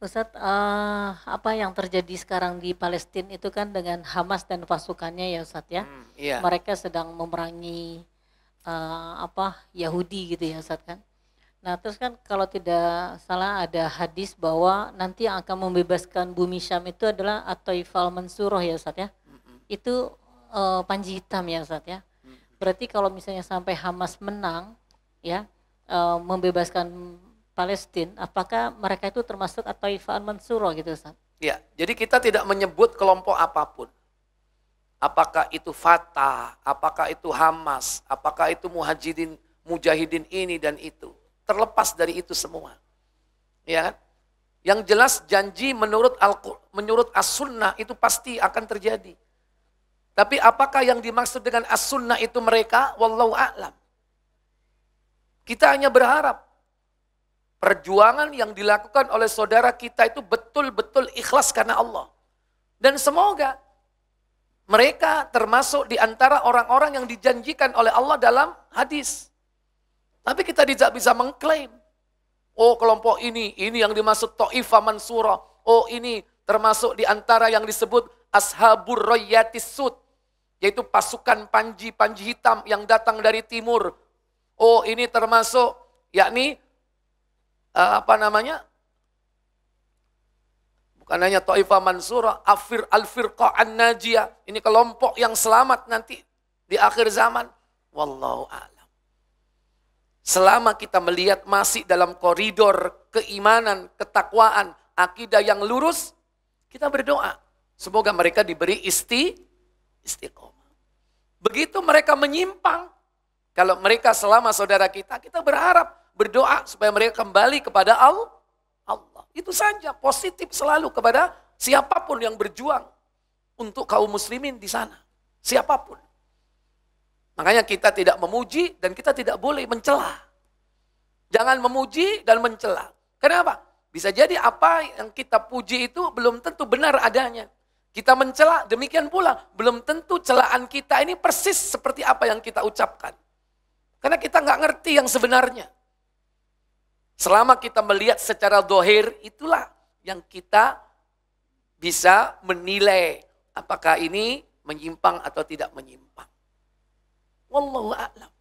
Ustaz, uh, eh, apa yang terjadi sekarang di Palestina itu kan dengan Hamas dan pasukannya ya Ustadz ya. Hmm, iya. Mereka sedang memerangi uh, apa Yahudi gitu ya Ustadz kan. Nah terus kan kalau tidak salah ada hadis bahwa nanti yang akan membebaskan bumi Syam itu adalah Atoifal Mansuroh ya Ustadz ya. Hmm. Itu uh, panji hitam ya Ustadz ya. Hmm. Berarti kalau misalnya sampai Hamas menang ya uh, membebaskan Palestina, apakah mereka itu termasuk atau taifaan Mansuro gitu Ustaz? Ya, jadi kita tidak menyebut kelompok apapun. Apakah itu Fatah, apakah itu Hamas, apakah itu Muhajidin, Mujahidin ini dan itu. Terlepas dari itu semua. Ya kan? Yang jelas janji menurut al menurut as-sunnah itu pasti akan terjadi. Tapi apakah yang dimaksud dengan as-sunnah itu mereka? Wallahu a'lam. Kita hanya berharap Perjuangan yang dilakukan oleh saudara kita itu betul-betul ikhlas karena Allah. Dan semoga mereka termasuk di antara orang-orang yang dijanjikan oleh Allah dalam hadis. Tapi kita tidak bisa mengklaim. Oh kelompok ini, ini yang dimaksud Ta'ifa Mansura. Oh ini termasuk di antara yang disebut Ashabur Royatis Sud. Yaitu pasukan panji-panji hitam yang datang dari timur. Oh ini termasuk yakni Eh, apa namanya? Bukan hanya Taifah Mansurah, Afir al An-Najiyah. Ini kelompok yang selamat nanti di akhir zaman. Wallahu a'lam. Selama kita melihat masih dalam koridor keimanan, ketakwaan, akidah yang lurus, kita berdoa. Semoga mereka diberi isti, istiqomah. Begitu mereka menyimpang, kalau mereka selama saudara kita, kita berharap berdoa supaya mereka kembali kepada Allah. Itu saja, positif selalu kepada siapapun yang berjuang untuk kaum muslimin di sana. Siapapun. Makanya kita tidak memuji dan kita tidak boleh mencela. Jangan memuji dan mencela. Kenapa? Bisa jadi apa yang kita puji itu belum tentu benar adanya. Kita mencela, demikian pula belum tentu celaan kita ini persis seperti apa yang kita ucapkan. Karena kita nggak ngerti yang sebenarnya. Selama kita melihat secara dohir, itulah yang kita bisa menilai apakah ini menyimpang atau tidak menyimpang. Wallahu a'lam.